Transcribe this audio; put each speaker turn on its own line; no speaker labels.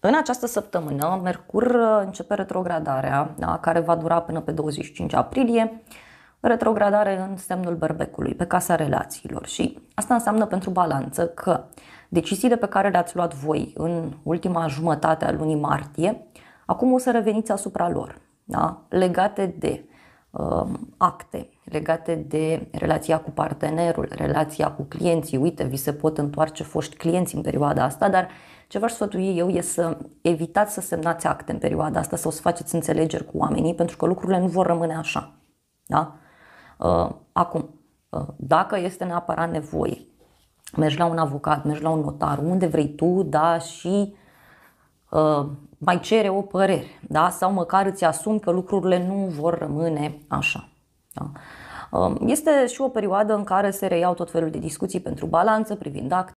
În această săptămână, Mercur uh, începe retrogradarea, da, care va dura până pe 25 aprilie, retrogradare în semnul berbecului, pe casa relațiilor și asta înseamnă pentru balanță că deciziile pe care le-ați luat voi în ultima jumătate a lunii martie, acum o să reveniți asupra lor, da, legate de Um, acte legate de relația cu partenerul, relația cu clienții. Uite, vi se pot întoarce foști clienți în perioada asta, dar ce v-aș sfătui eu e să evitați să semnați acte în perioada asta sau să faceți înțelegeri cu oamenii, pentru că lucrurile nu vor rămâne așa. Da? Uh, acum, uh, dacă este neapărat nevoie, mergi la un avocat, mergi la un notar, unde vrei tu, da, și uh, Uh, mai cere o părere da? sau măcar îți asumi că lucrurile nu vor rămâne așa. Da? Uh, este și o perioadă în care se reiau tot felul de discuții pentru balanță, privind acte.